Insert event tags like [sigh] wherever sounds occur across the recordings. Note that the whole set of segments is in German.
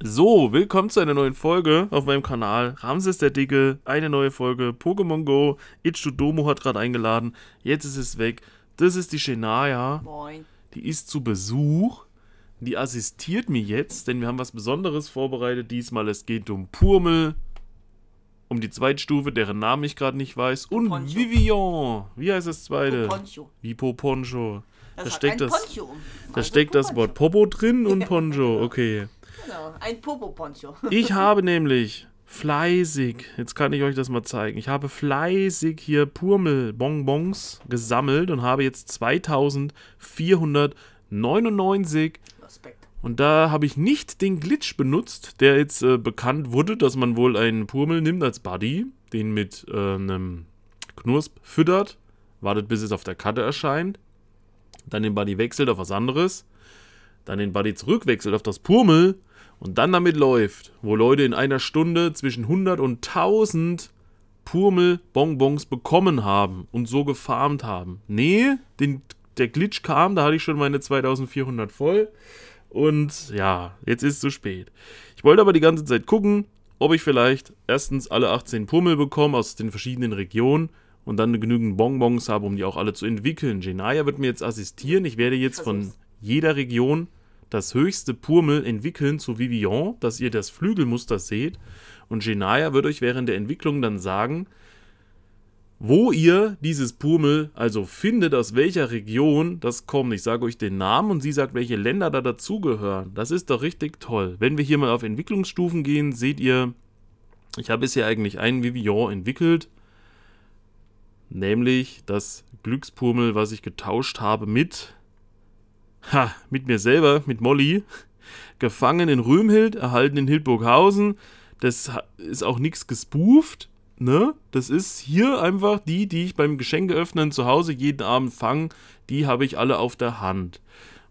So, willkommen zu einer neuen Folge auf meinem Kanal. Ramses der Dicke, eine neue Folge. Pokémon Go, Domo hat gerade eingeladen. Jetzt ist es weg. Das ist die Shenaya. Moin. Die ist zu Besuch. Die assistiert mir jetzt, denn wir haben was Besonderes vorbereitet diesmal. Es geht um Purmel, um die Zweitstufe, deren Namen ich gerade nicht weiß. Und Poponcho. Vivian. Wie heißt das zweite? Poponcho. Wie Poponcho. Das da also steckt das, Poncho. Also da steckt das Wort Popo drin und [laughs] Poncho, okay. Genau, ein Popo-Poncho. ich [laughs] habe nämlich fleißig, jetzt kann ich euch das mal zeigen, ich habe fleißig hier Purmel-Bonbons gesammelt und habe jetzt 2499 Respekt. Und da habe ich nicht den Glitch benutzt, der jetzt äh, bekannt wurde, dass man wohl einen Purmel nimmt als Buddy, den mit äh, einem Knusp füttert, wartet bis es auf der Karte erscheint, dann den Buddy wechselt auf was anderes, dann den Buddy zurückwechselt auf das Purmel und dann damit läuft, wo Leute in einer Stunde zwischen 100 und 1000 Purmel-Bonbons bekommen haben und so gefarmt haben. Nee, den, der Glitch kam, da hatte ich schon meine 2400 voll. Und ja, jetzt ist es zu spät. Ich wollte aber die ganze Zeit gucken, ob ich vielleicht erstens alle 18 Pummel bekomme aus den verschiedenen Regionen und dann genügend Bonbons habe, um die auch alle zu entwickeln. Genaya wird mir jetzt assistieren. Ich werde jetzt von jeder Region das höchste Purmel entwickeln zu Vivian, dass ihr das Flügelmuster seht. Und Genaya wird euch während der Entwicklung dann sagen, wo ihr dieses Purmel also findet, aus welcher Region das kommt. Ich sage euch den Namen und sie sagt, welche Länder da dazugehören. Das ist doch richtig toll. Wenn wir hier mal auf Entwicklungsstufen gehen, seht ihr, ich habe bisher eigentlich einen Vivian entwickelt. Nämlich das Glückspurmel, was ich getauscht habe mit. Ha, mit mir selber, mit Molly. Gefangen in Röhmhild, erhalten in Hildburghausen. Das ist auch nichts gespooft. Ne? Das ist hier einfach die, die ich beim Geschenkeöffnen zu Hause jeden Abend fange. Die habe ich alle auf der Hand.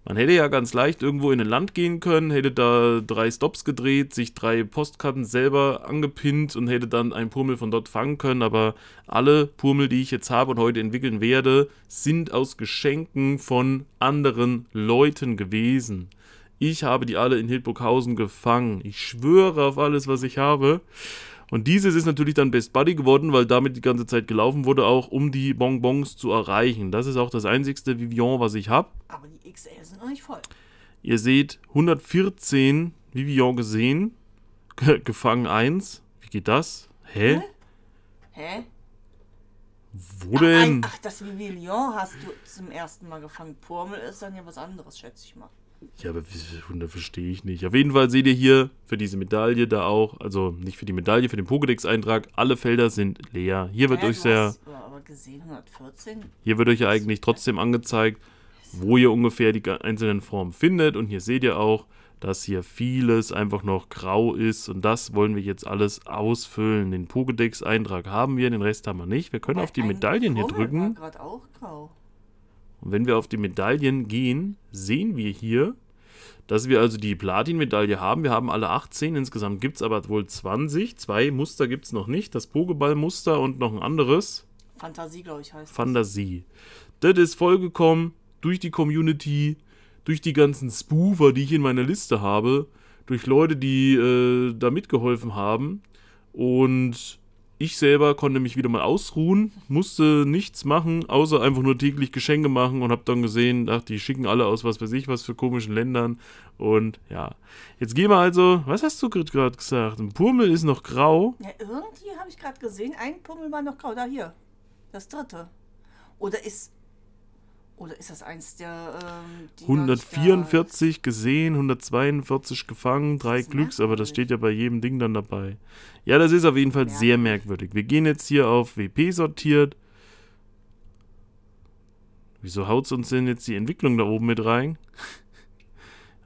Man hätte ja ganz leicht irgendwo in ein Land gehen können, hätte da drei Stops gedreht, sich drei Postkarten selber angepinnt und hätte dann einen Purmel von dort fangen können, aber alle Purmel, die ich jetzt habe und heute entwickeln werde, sind aus Geschenken von anderen Leuten gewesen. Ich habe die alle in Hildburghausen gefangen. Ich schwöre auf alles, was ich habe. Und dieses ist natürlich dann Best Buddy geworden, weil damit die ganze Zeit gelaufen wurde, auch um die Bonbons zu erreichen. Das ist auch das einzigste Vivian, was ich habe. Aber die XL sind noch nicht voll. Ihr seht 114 Vivian gesehen, gefangen 1. Wie geht das? Hä? Hä? Wo denn? Ach, ein, ach, das Vivillon hast du zum ersten Mal gefangen. Purmel ist dann ja was anderes, schätze ich mal. Ja, aber Wunder verstehe ich nicht. Auf jeden Fall seht ihr hier für diese Medaille da auch, also nicht für die Medaille, für den Pokédex-Eintrag, alle Felder sind leer. Hier wird ja, euch sehr. Gesehen, hier wird euch ja eigentlich trotzdem angezeigt, wo ihr ungefähr die einzelnen Formen findet. Und hier seht ihr auch, dass hier vieles einfach noch grau ist. Und das wollen wir jetzt alles ausfüllen. Den Pokédex-Eintrag haben wir, den Rest haben wir nicht. Wir können Weil auf die Medaillen hier drücken. War auch grau. Und wenn wir auf die Medaillen gehen, sehen wir hier, dass wir also die Platin-Medaille haben. Wir haben alle 18, insgesamt gibt es aber wohl 20. Zwei Muster gibt es noch nicht, das Pokéball-Muster und noch ein anderes. Fantasie, glaube ich, heißt Fantasie. Das. das ist vollgekommen durch die Community, durch die ganzen Spoofer, die ich in meiner Liste habe, durch Leute, die äh, da mitgeholfen haben. Und ich selber konnte mich wieder mal ausruhen, musste nichts machen, außer einfach nur täglich Geschenke machen und habe dann gesehen, ach, die schicken alle aus was weiß ich was für komischen Ländern. Und ja, jetzt gehen wir also, was hast du gerade gesagt? Ein Pummel ist noch grau. Ja, irgendwie habe ich gerade gesehen, ein Pummel war noch grau, da hier, das dritte. Oder ist, oder ist das eins der. Ähm, 144 gesehen, 142 gefangen, drei Glücks, aber das steht ja bei jedem Ding dann dabei. Ja, das ist auf jeden Fall ja. sehr merkwürdig. Wir gehen jetzt hier auf WP sortiert. Wieso haut es uns denn jetzt die Entwicklung da oben mit rein?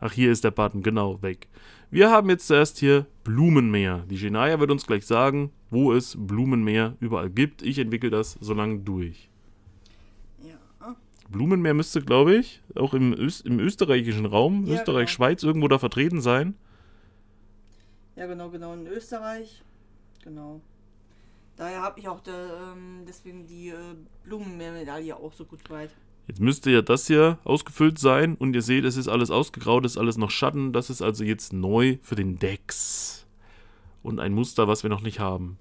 Ach, hier ist der Button, genau, weg. Wir haben jetzt zuerst hier Blumenmeer. Die Genaya wird uns gleich sagen, wo es Blumenmeer überall gibt. Ich entwickle das so lange durch. Blumenmeer müsste, glaube ich, auch im, Öst, im österreichischen Raum, ja, Österreich, genau. Schweiz, irgendwo da vertreten sein. Ja, genau, genau, in Österreich. Genau. Daher habe ich auch de, ähm, deswegen die äh, blumenmeer auch so gut weit. Jetzt müsste ja das hier ausgefüllt sein und ihr seht, es ist alles ausgegraut, es ist alles noch Schatten. Das ist also jetzt neu für den Decks. Und ein Muster, was wir noch nicht haben.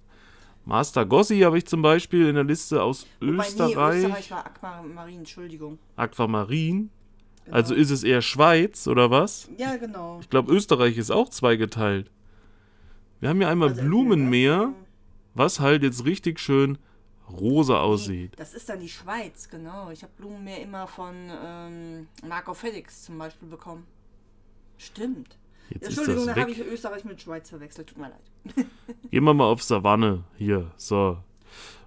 Master Gossi habe ich zum Beispiel in der Liste aus Wobei, Österreich. Nee, Österreich war Aquamarin, Entschuldigung. Aquamarin? Genau. Also ist es eher Schweiz oder was? Ja, genau. Ich glaube, Österreich ist auch zweigeteilt. Wir haben hier einmal also, Blumenmeer, was halt jetzt richtig schön rosa aussieht. Nee, das ist dann die Schweiz, genau. Ich habe Blumenmeer immer von ähm, Marco Felix zum Beispiel bekommen. Stimmt. Jetzt Entschuldigung, da habe ich Österreich mit Schweiz verwechselt. Tut mir leid. [laughs] Gehen wir mal auf Savanne hier. So.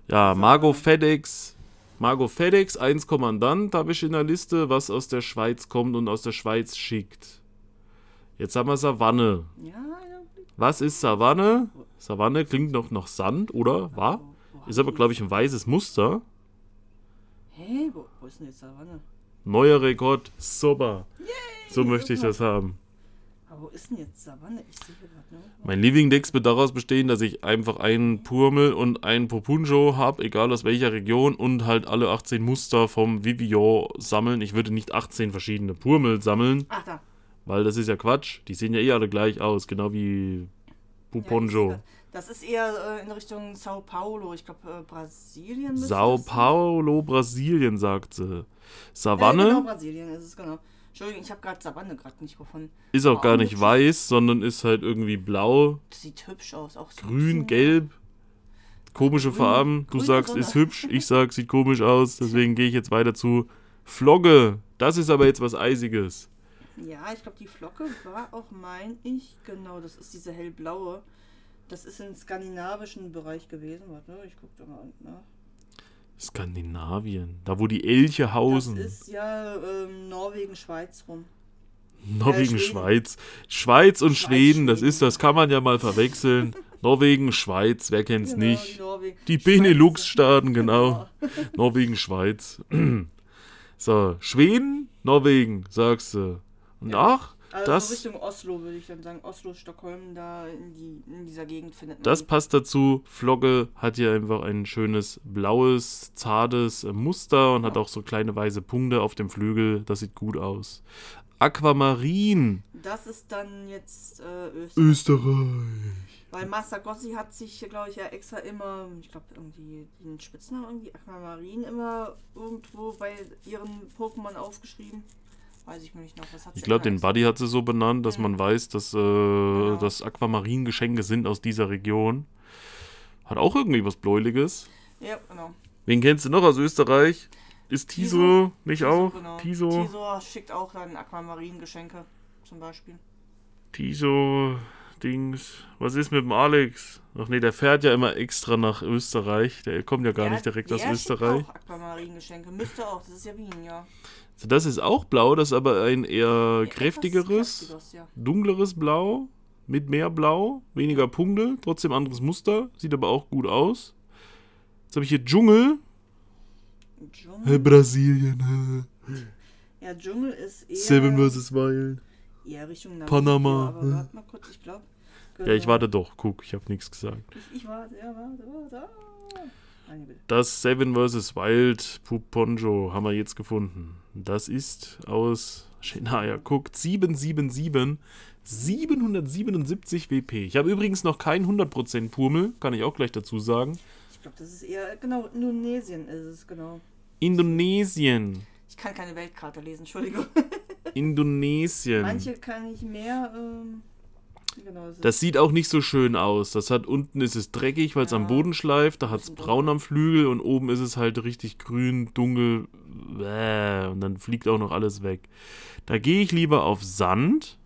Ja, Margot FedEx. Margot FedEx, 1 Kommandant habe ich in der Liste, was aus der Schweiz kommt und aus der Schweiz schickt. Jetzt haben wir Savanne. Ja, ja. Was ist Savanne? Savanne klingt noch nach Sand, oder? War? Ist aber, glaube ich, ein weißes Muster. Hä? wo, ist denn jetzt Savanne? Neuer Rekord, super. Yay, so möchte ich das haben. Aber wo ist denn jetzt Savanne? Ich sehe gerade, ne? Mein Living Dex wird daraus bestehen, dass ich einfach einen Purmel und einen Popunjo habe, egal aus welcher Region, und halt alle 18 Muster vom Vivio sammeln. Ich würde nicht 18 verschiedene Purmel sammeln. Ach da. Weil das ist ja Quatsch. Die sehen ja eh alle gleich aus, genau wie Popunjo. Ja, das ist eher äh, in Richtung Sao Paulo, ich glaube äh, Brasilien. Sao Paulo, Brasilien, sagt sie. Savanne. Äh, genau, Brasilien ist es, genau. Entschuldigung, ich habe gerade Savanne gerade nicht gefunden. Ist auch oh, gar nicht weiß, sondern ist halt irgendwie blau. Das sieht hübsch aus. Auch so grün, ne? gelb. Komische grün, Farben. Du sagst, Sonne. ist hübsch. Ich sag, sieht komisch aus. Deswegen gehe ich jetzt weiter zu Flogge. Das ist aber jetzt was Eisiges. Ja, ich glaube, die Flocke war auch, mein ich, genau, das ist diese hellblaue. Das ist im skandinavischen Bereich gewesen. Warte, ich gucke da mal nach. Skandinavien, da wo die Elche hausen. Das ist ja ähm, Norwegen, Schweiz rum. Norwegen, äh, Schweiz. Schweiz und Schweiz, Schweden, Schweden, das ist, das kann man ja mal verwechseln. [laughs] Norwegen, Schweiz, wer kennt's genau, nicht? Norwegen. Die Benelux-Staaten, genau. genau. [laughs] Norwegen, Schweiz. [clears throat] so, Schweden, Norwegen, sagst du. Und ja. ach, also das, Richtung Oslo würde ich dann sagen. Oslo, Stockholm, da in, die, in dieser Gegend findet man. Das passt dazu. Flogge hat hier einfach ein schönes blaues, zartes Muster und ja. hat auch so kleine weiße Punkte auf dem Flügel. Das sieht gut aus. Aquamarin. Das ist dann jetzt äh, Österreich. Österreich. Weil Master Gossi hat sich, glaube ich, ja extra immer, ich glaube, irgendwie den Spitznamen irgendwie Aquamarin immer irgendwo bei ihren Pokémon aufgeschrieben. Weiß ich nicht noch. Was hat ich glaube, den Buddy hat sie so benannt, dass mhm. man weiß, dass äh, genau. das Aquamarin-Geschenke sind aus dieser Region. Hat auch irgendwie was Bläuliges. Ja, genau. Wen kennst du noch aus Österreich? Ist Tiso, Tiso nicht Tiso, auch? Genau. Tiso. Tiso schickt auch dann Aquamarin-Geschenke zum Beispiel. Tiso, Dings. Was ist mit dem Alex? Ach nee, der fährt ja immer extra nach Österreich. Der kommt ja gar der nicht direkt hat, aus Österreich. Schickt auch Aquamarin-Geschenke. Müsste auch, das ist ja Wien, ja. Also das ist auch blau, das ist aber ein eher kräftigeres, dunkleres Blau mit mehr Blau, weniger Punkte, trotzdem anderes Muster, sieht aber auch gut aus. Jetzt habe ich hier Dschungel. Dschungel. Äh, Brasilien. Ja, Dschungel ist eher. Seven vs. Wild. Ja, Richtung Namibia, Panama. Aber warte mal kurz, ich glaube. Ja, ich genau. warte doch. Guck, ich habe nichts gesagt. Ich, ich warte, ja, warte, warte. Ah. Nein, das Seven vs. Wild Puponjo haben wir jetzt gefunden. Das ist aus Shenaya guckt 777 777 WP. Ich habe übrigens noch keinen 100% Purmel, kann ich auch gleich dazu sagen. Ich glaube, das ist eher genau Indonesien ist es genau. Indonesien. Ich kann keine Weltkarte lesen, Entschuldigung. Indonesien. Manche kann ich mehr ähm Genau, das, das sieht auch nicht so schön aus. Das hat unten ist es dreckig, weil es ja, am Boden schleift. Da hat es braun am Flügel und oben ist es halt richtig grün, dunkel. Bäh, und dann fliegt auch noch alles weg. Da gehe ich lieber auf Sand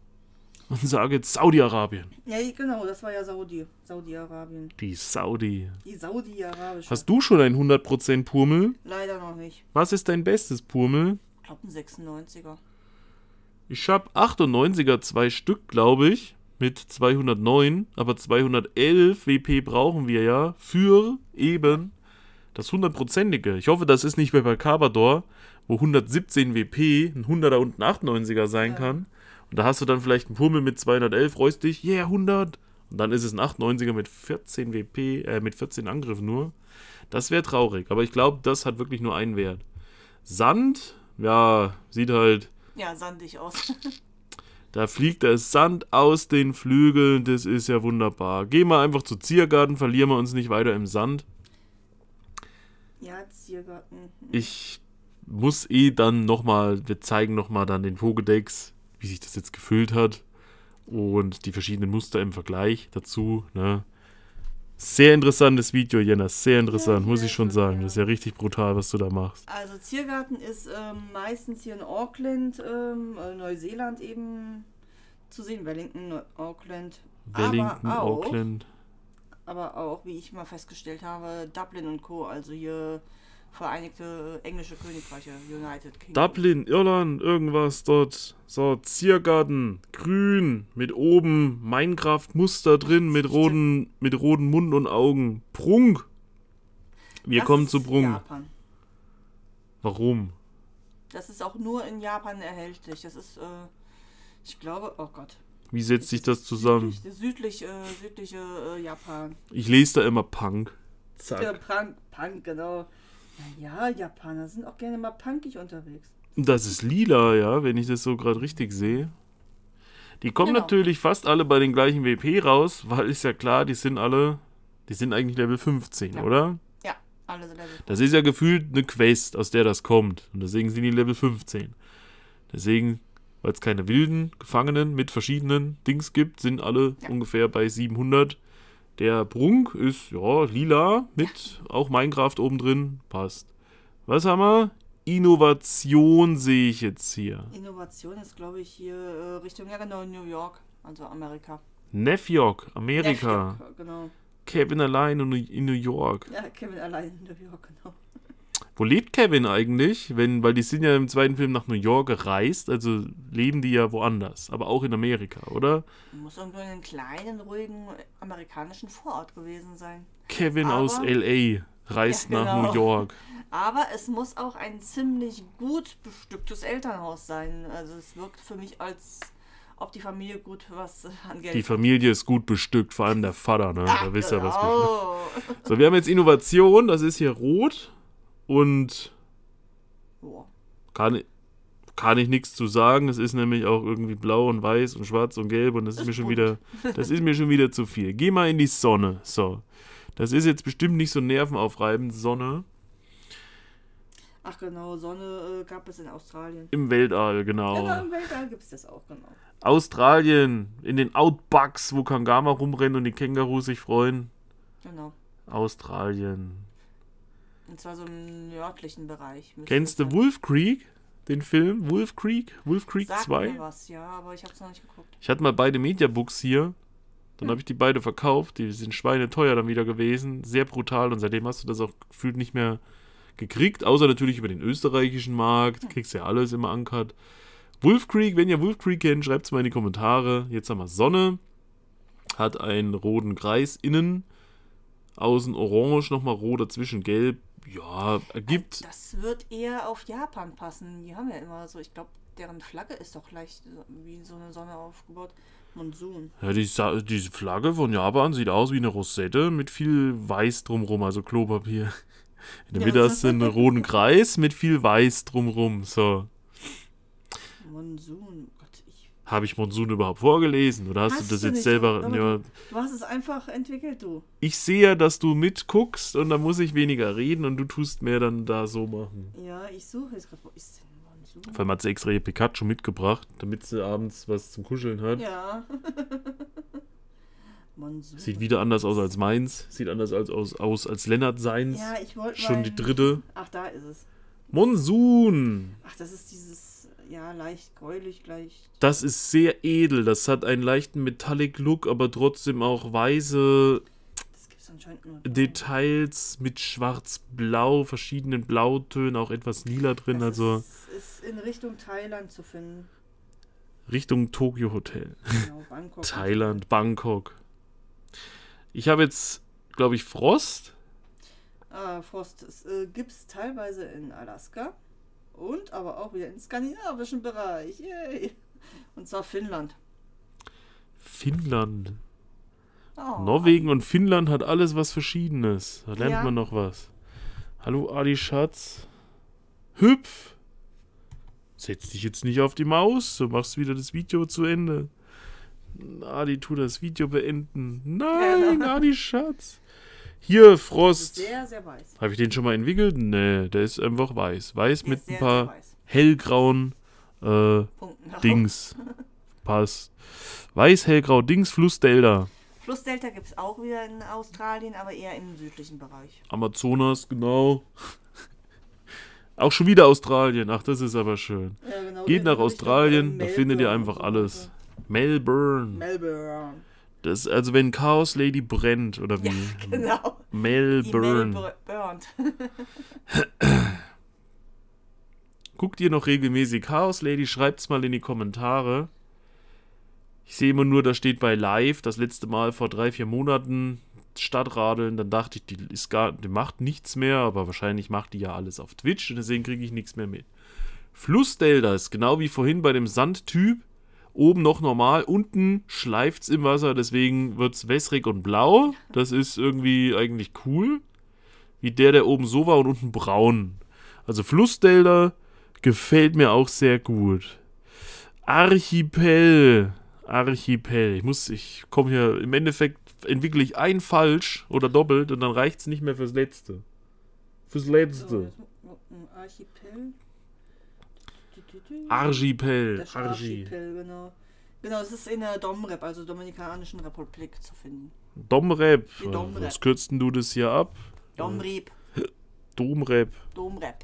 und sage Saudi-Arabien. Ja, genau, das war ja Saudi. Saudi-Arabien. Die Saudi. Die Saudi-Arabische. Hast du schon ein 100% Purmel? Leider noch nicht. Was ist dein bestes Purmel? Ich glaube, ein 96er. Ich habe 98er, zwei Stück, glaube ich mit 209, aber 211 WP brauchen wir ja für eben das hundertprozentige. Ich hoffe, das ist nicht mehr bei Carbador, wo 117 WP ein 100er und ein 98er sein ja. kann. Und da hast du dann vielleicht einen Pummel mit 211, freust dich, yeah, 100. Und dann ist es ein 98er mit 14 WP, äh, mit 14 Angriffen nur. Das wäre traurig, aber ich glaube, das hat wirklich nur einen Wert. Sand, ja, sieht halt. Ja, sandig aus. [laughs] Da fliegt der Sand aus den Flügeln, das ist ja wunderbar. Gehen wir einfach zu Ziergarten, verlieren wir uns nicht weiter im Sand. Ja, Ziergarten. Mhm. Ich muss eh dann nochmal, wir zeigen nochmal dann den Vogeldex, wie sich das jetzt gefüllt hat und die verschiedenen Muster im Vergleich dazu. Ne? Sehr interessantes Video, Jenna. Sehr interessant, ja, muss ich schon sagen. Das ist ja richtig brutal, was du da machst. Also Ziergarten ist ähm, meistens hier in Auckland, ähm, äh, Neuseeland eben zu sehen. Wellington, Neu Auckland. Wellington, aber auch, Auckland. Aber auch, wie ich mal festgestellt habe, Dublin und Co. Also hier Vereinigte Englische Königreiche, United Kingdom. Dublin, Irland, irgendwas dort. So, Ziergarten, grün, mit oben Minecraft-Muster drin, mit roten, mit roten Mund und Augen. Prunk! Wir das kommen zu Prunk. Japan. Warum? Das ist auch nur in Japan erhältlich. Das ist, äh, ich glaube, oh Gott. Wie setzt sich das zusammen? Südlich, südlich äh, südliche äh, Japan. Ich lese da immer Punk. Zack. Ja, äh, Punk, Punk, genau. Naja, Japaner sind auch gerne mal punkig unterwegs. Das ist lila, ja, wenn ich das so gerade richtig sehe. Die kommen genau. natürlich fast alle bei den gleichen WP raus, weil ist ja klar, die sind alle, die sind eigentlich Level 15, ja. oder? Ja, alle sind Level 15. Das ist ja gefühlt eine Quest, aus der das kommt. Und deswegen sind die Level 15. Deswegen, weil es keine wilden Gefangenen mit verschiedenen Dings gibt, sind alle ja. ungefähr bei 700. Der Brunk ist, ja, lila mit auch Minecraft oben drin. Passt. Was haben wir? Innovation sehe ich jetzt hier. Innovation ist, glaube ich, hier äh, Richtung, ja genau, New York, also Amerika. York, Amerika. Nefjork, genau. Kevin allein in New York. Ja, Kevin allein in New York, genau wo lebt Kevin eigentlich? Wenn, weil die sind ja im zweiten Film nach New York gereist, also leben die ja woanders, aber auch in Amerika, oder? Muss irgendwo in einem kleinen, ruhigen amerikanischen Vorort gewesen sein. Kevin aber, aus LA reist ja, genau. nach New genau. York. Aber es muss auch ein ziemlich gut bestücktes Elternhaus sein. Also es wirkt für mich als ob die Familie gut was an Geld. Die Familie ist gut bestückt, vor allem der Vater, ne? Da wisst ihr was. Bestimmt. Genau. So, wir haben jetzt Innovation, das ist hier rot. Und Boah. kann, kann ich nichts zu sagen. Es ist nämlich auch irgendwie blau und weiß und schwarz und gelb und das, das ist mir schon bunt. wieder, das ist mir schon wieder zu viel. Geh mal in die Sonne. So. Das ist jetzt bestimmt nicht so nervenaufreibend, Sonne. Ach genau, Sonne äh, gab es in Australien. Im Weltall, genau. Genau, im Weltall gibt es das auch, genau. Australien, in den Outbucks, wo Kangama rumrennen und die Kängurus sich freuen. Genau. Australien. Und zwar so im nördlichen Bereich. Kennst du Wolf Creek? Den Film Wolf Creek? Wolf Creek Sag 2? Mir was, ja, aber ich hab's noch nicht geguckt. Ich hatte mal beide Mediabooks hier. Dann hm. habe ich die beide verkauft. Die sind schweineteuer dann wieder gewesen. Sehr brutal. Und seitdem hast du das auch gefühlt nicht mehr gekriegt. Außer natürlich über den österreichischen Markt. Hm. Kriegst ja alles immer ankert. Wolf Creek, wenn ihr Wolf Creek kennt, schreibt es mal in die Kommentare. Jetzt haben wir Sonne. Hat einen roten Kreis innen. Außen orange, nochmal rot, dazwischen gelb. Ja, gibt. Das wird eher auf Japan passen. Die haben ja immer so, ich glaube, deren Flagge ist doch leicht wie so eine Sonne aufgebaut. Monsun. Ja, die, die Flagge von Japan sieht aus wie eine Rosette mit viel Weiß drumrum, also Klopapier. In der Mitte hast du einen roten Kreis mit viel Weiß drumrum, so. Monsun habe ich Monsun überhaupt vorgelesen oder hast, hast du das du jetzt nicht, selber? Ja, du hast es einfach entwickelt, du. Ich sehe ja, dass du mitguckst und da muss ich weniger reden und du tust mehr dann da so machen. Ja, ich suche jetzt gerade. Wo ist denn Monsun? Vor allem hat sie extra ihr Pikachu mitgebracht, damit sie abends was zum Kuscheln hat. Ja. [laughs] Monsun. Sieht wieder anders aus als meins, sieht anders als, aus, aus als Lennart seins. Ja, ich wollte Schon die dritte. Ach, da ist es. Monsun! Ach, das ist dieses ja, leicht gräulich gleich. Das ist sehr edel. Das hat einen leichten Metallic Look, aber trotzdem auch weiße Details mit schwarz-blau, verschiedenen Blautönen, auch etwas lila drin. Das also ist, ist in Richtung Thailand zu finden. Richtung Tokyo Hotel. Genau, [laughs] Bangkok Thailand, Bangkok. Ich habe jetzt, glaube ich, Frost. Ah, Frost äh, gibt es teilweise in Alaska. Und aber auch wieder im skandinavischen Bereich. Yay. Und zwar Finnland. Finnland. Oh. Norwegen und Finnland hat alles was Verschiedenes. Da lernt ja. man noch was. Hallo Adi Schatz. Hüpf! Setz dich jetzt nicht auf die Maus, Du machst wieder das Video zu Ende. Adi, tu das Video beenden. Genau. Nein, Adi Schatz. Hier, Frost. Sehr, sehr weiß. Habe ich den schon mal entwickelt? Nee, der ist einfach weiß. Weiß mit sehr, ein paar hellgrauen äh, Dings. Pass. Weiß, hellgrau, Dings, Flussdelta. Flussdelta gibt es auch wieder in Australien, aber eher im südlichen Bereich. Amazonas, genau. [laughs] auch schon wieder Australien. Ach, das ist aber schön. Ja, genau, Geht nach Australien, da findet ihr einfach alles. Melbourne. Melbourne. Das, also wenn Chaos Lady brennt, oder wie? Ja, [laughs] genau. Melbourne. Die Melbourne. [clears throat] Guckt ihr noch regelmäßig Chaos Lady? Schreibt's mal in die Kommentare. Ich sehe immer nur, da steht bei Live, das letzte Mal vor drei, vier Monaten, Stadtradeln. Dann dachte ich, die, ist gar, die macht nichts mehr, aber wahrscheinlich macht die ja alles auf Twitch und deswegen kriege ich nichts mehr mit. Flussdelta ist genau wie vorhin bei dem Sandtyp Oben noch normal, unten schleift es im Wasser, deswegen wird es wässrig und blau. Das ist irgendwie eigentlich cool. Wie der, der oben so war und unten braun. Also Flussdelta gefällt mir auch sehr gut. Archipel. Archipel. Ich muss, ich komme hier, im Endeffekt entwickle ich einen falsch oder doppelt und dann reicht es nicht mehr fürs Letzte. Fürs Letzte. So, Archipel. Archipel. Der Archipel, genau. Genau, es ist in der Domrep, also Dominikanischen Republik zu finden. Domrep. Domrep. Was kürzt du das hier ab? Domrep. [clears throat] Domrep. Domrep.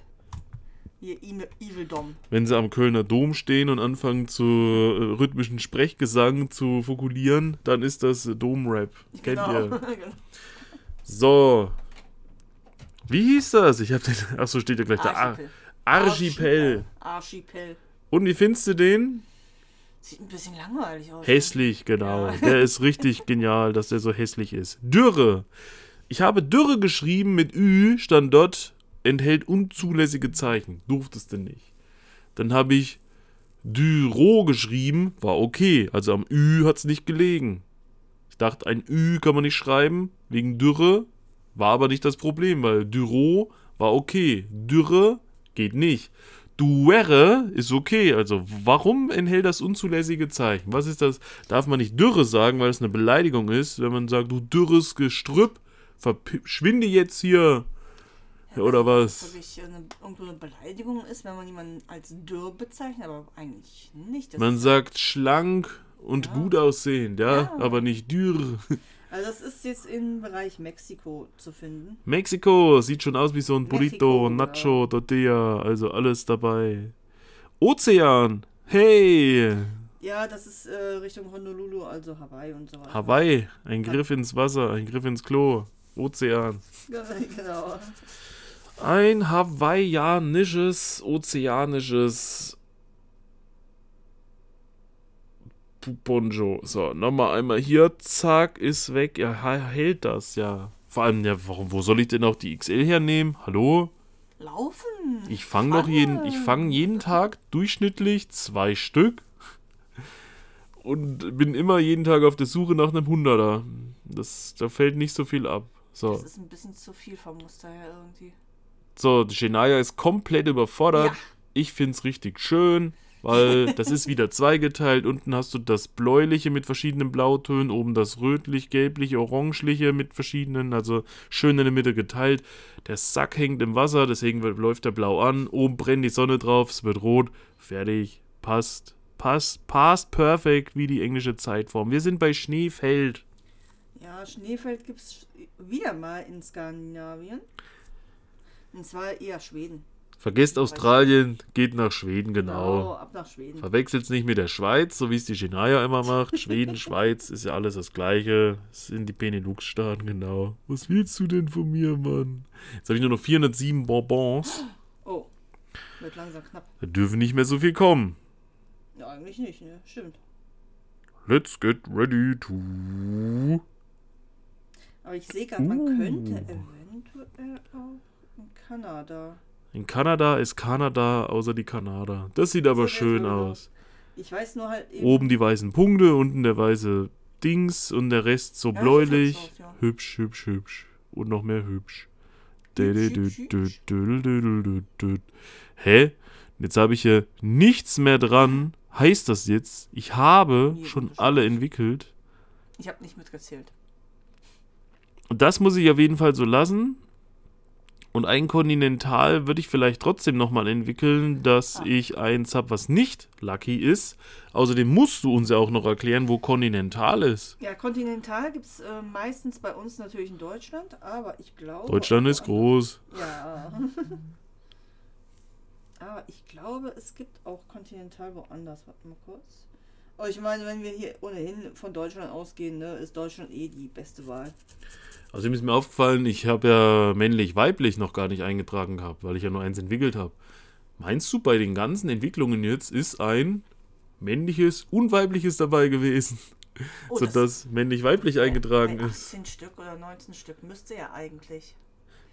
Hier, Evil Dom. Wenn sie am Kölner Dom stehen und anfangen zu äh, rhythmischen Sprechgesang zu fokulieren, dann ist das Domrap. Genau. Kennt ihr? [laughs] genau. So. Wie hieß das? Ich habe den. Achso, steht ja gleich Archipel. da. Archipel. Archipel. Und wie findest du den? Sieht ein bisschen langweilig aus. Ne? Hässlich, genau. Ja. Der ist richtig [laughs] genial, dass der so hässlich ist. Dürre. Ich habe Dürre geschrieben mit Ü, stand dort, enthält unzulässige Zeichen. Durftest du nicht. Dann habe ich Düro geschrieben, war okay. Also am Ü hat es nicht gelegen. Ich dachte, ein Ü kann man nicht schreiben, wegen Dürre. War aber nicht das Problem, weil Düro war okay. Dürre Geht nicht. Duere ist okay. Also, warum enthält das unzulässige Zeichen? Was ist das? Darf man nicht Dürre sagen, weil es eine Beleidigung ist, wenn man sagt, du dürres Gestrüpp, verschwinde jetzt hier. Ja, Oder also, was? Das wirklich eine, irgendwo eine Beleidigung ist, wenn man jemanden als dürr bezeichnet, aber eigentlich nicht. Das man sagt schlank und ja. gut aussehend, ja, ja, aber nicht dürr. Also das ist jetzt im Bereich Mexiko zu finden. Mexiko sieht schon aus wie so ein Burrito, Mexiko, genau. Nacho, Tortilla, also alles dabei. Ozean, hey! Ja, das ist äh, Richtung Honolulu, also Hawaii und so weiter. Hawaii, ein Griff ins Wasser, ein Griff ins Klo, Ozean. [laughs] genau. Ein hawaiianisches, ozeanisches Bonjo. So, nochmal einmal hier, zack, ist weg. Ja, hält das, ja. Vor allem, ja, warum, wo soll ich denn auch die XL hernehmen? Hallo? Laufen. Ich fange fang. jeden, ich fange jeden Tag durchschnittlich zwei Stück und bin immer jeden Tag auf der Suche nach einem Hunderter. Das, da fällt nicht so viel ab. So. Das ist ein bisschen zu viel vom Muster her irgendwie. So, Genaya ist komplett überfordert. Ja. Ich find's richtig schön weil das ist wieder zweigeteilt. Unten hast du das bläuliche mit verschiedenen Blautönen, oben das rötlich, gelblich, orangeliche mit verschiedenen, also schön in der Mitte geteilt. Der Sack hängt im Wasser, deswegen läuft der blau an. Oben brennt die Sonne drauf, es wird rot. Fertig, passt, passt, passt perfekt wie die englische Zeitform. Wir sind bei Schneefeld. Ja, Schneefeld gibt es wieder mal in Skandinavien. Und zwar eher Schweden. Vergesst Australien, geht nach Schweden, genau. genau ab nach Schweden. Verwechselt es nicht mit der Schweiz, so wie es die Genaya immer [laughs] macht. Schweden, Schweiz ist ja alles das Gleiche. Das sind die Benelux-Staaten, genau. Was willst du denn von mir, Mann? Jetzt habe ich nur noch 407 Bonbons. Oh, wird langsam knapp. Da dürfen nicht mehr so viel kommen. Ja, eigentlich nicht, ne? Stimmt. Let's get ready to. Aber ich sehe gerade, man könnte eventuell auch in Kanada. In Kanada ist Kanada außer die Kanada. Das sieht aber schön aus. Ich weiß nur halt eben. Oben die weißen Punkte, unten der weiße Dings und der Rest so ja, bläulich. Aus, ja. Hübsch, hübsch, hübsch. Und noch mehr hübsch. Hä? Jetzt habe ich hier nichts mehr dran. Heißt das jetzt, ich habe nee, schon alle entwickelt? Ich habe nicht mitgezählt. Das muss ich auf jeden Fall so lassen. Und ein Kontinental würde ich vielleicht trotzdem nochmal entwickeln, dass ah. ich eins habe, was nicht Lucky ist. Außerdem musst du uns ja auch noch erklären, wo Kontinental ist. Ja, Kontinental gibt es äh, meistens bei uns natürlich in Deutschland, aber ich glaube. Deutschland ist groß. Ja. [laughs] aber ich glaube, es gibt auch Kontinental woanders. Warte mal kurz. Aber ich meine, wenn wir hier ohnehin von Deutschland ausgehen, ne, ist Deutschland eh die beste Wahl. Also mir ist mir aufgefallen, ich habe ja männlich-weiblich noch gar nicht eingetragen gehabt, weil ich ja nur eins entwickelt habe. Meinst du, bei den ganzen Entwicklungen jetzt ist ein männliches und weibliches dabei gewesen? Oh, sodass männlich-weiblich ja, eingetragen 18 ist. 18 Stück oder 19 Stück müsste ja eigentlich.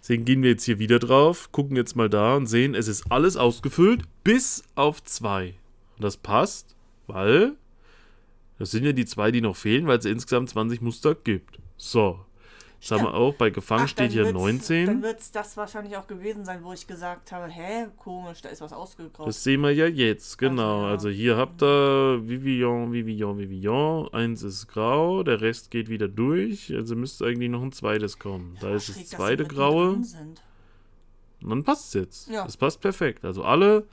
Deswegen gehen wir jetzt hier wieder drauf, gucken jetzt mal da und sehen, es ist alles ausgefüllt, bis auf zwei. Und das passt, weil das sind ja die zwei, die noch fehlen, weil es insgesamt 20 Muster gibt. So. Das haben wir auch. Bei Gefangen Ach, steht hier 19. Dann wird es das wahrscheinlich auch gewesen sein, wo ich gesagt habe: Hä, komisch, da ist was ausgegraut. Das sehen wir ja jetzt, genau. Also, ja. also hier habt ihr Vivillon, Vivillon, Vivillon. Eins ist grau, der Rest geht wieder durch. Also müsste eigentlich noch ein zweites kommen. Ja, da ist das zweite graue. Und dann passt es jetzt. Ja. Das passt perfekt. Also alle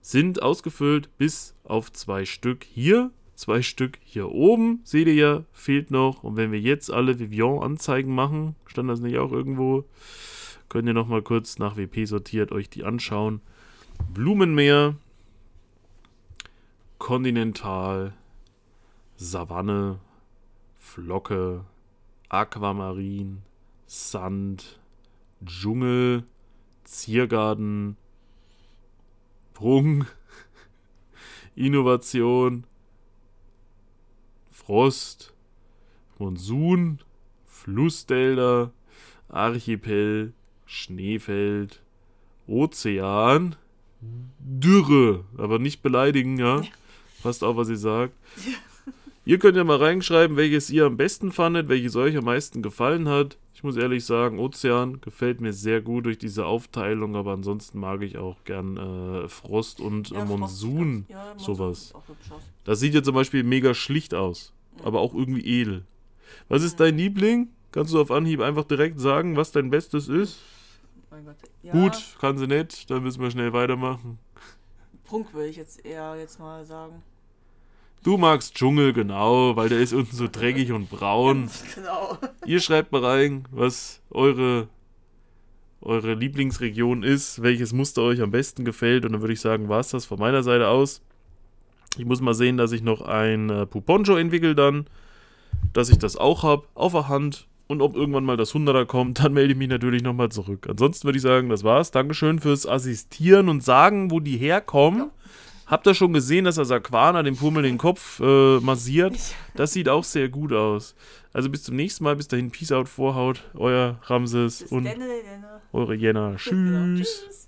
sind ausgefüllt bis auf zwei Stück hier zwei Stück hier oben. Seht ihr ja, fehlt noch. Und wenn wir jetzt alle Vivian-Anzeigen machen, stand das nicht auch irgendwo, könnt ihr nochmal kurz nach WP sortiert euch die anschauen. Blumenmeer, Kontinental, Savanne, Flocke, Aquamarin, Sand, Dschungel, Ziergarten, Prung, [laughs] Innovation, Frost, Monsun, Flussdelta, Archipel, Schneefeld, Ozean, Dürre, aber nicht beleidigen, ja. Passt auf, was ihr sagt. Ihr könnt ja mal reinschreiben, welches ihr am besten fandet, welches euch am meisten gefallen hat. Ich muss ehrlich sagen, Ozean gefällt mir sehr gut durch diese Aufteilung, aber ansonsten mag ich auch gern äh, Frost und ja, äh, Monsun, Frost, ja, Monsun sowas. Das sieht ja zum Beispiel mega schlicht aus aber auch irgendwie edel. Was ist dein Liebling? Kannst du auf Anhieb einfach direkt sagen, was dein Bestes ist? Mein Gott. Ja. Gut, kann sie nicht, dann müssen wir schnell weitermachen. Prunk würde ich jetzt eher jetzt mal sagen. Du magst Dschungel, genau, weil der ist unten so dreckig und braun. [laughs] Genau. Ihr schreibt mal rein, was eure, eure Lieblingsregion ist, welches Muster euch am besten gefällt. Und dann würde ich sagen, war es das von meiner Seite aus. Ich muss mal sehen, dass ich noch ein äh, Puponcho entwickle dann, dass ich das auch habe, auf der Hand. Und ob irgendwann mal das 100er kommt, [laughs] dann melde ich mich natürlich nochmal zurück. Ansonsten würde ich sagen, das war's. Dankeschön fürs Assistieren und sagen, wo die herkommen. Ja. Habt ihr schon gesehen, dass der Saquana dem Pummel den Kopf äh, massiert? Das sieht auch sehr gut aus. Also bis zum nächsten Mal. Bis dahin, Peace out, Vorhaut. Euer Ramses bis und denne, denne. eure Jenna. Tschüss. Tschüss.